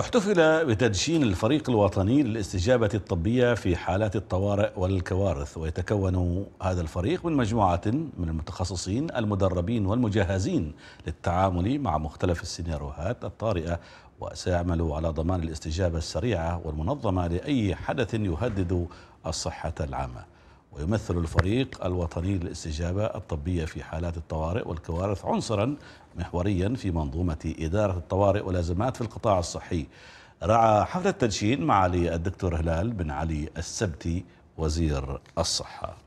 احتفل بتدشين الفريق الوطني للاستجابة الطبية في حالات الطوارئ والكوارث ويتكون هذا الفريق من مجموعة من المتخصصين المدربين والمجهزين للتعامل مع مختلف السيناريوهات الطارئة وسيعمل على ضمان الاستجابة السريعة والمنظمة لأي حدث يهدد الصحة العامة ويمثل الفريق الوطني للاستجابة الطبية في حالات الطوارئ والكوارث عنصرا محوريا في منظومة إدارة الطوارئ والأزمات في القطاع الصحي رعى حفل التدشين معالي الدكتور هلال بن علي السبتي وزير الصحة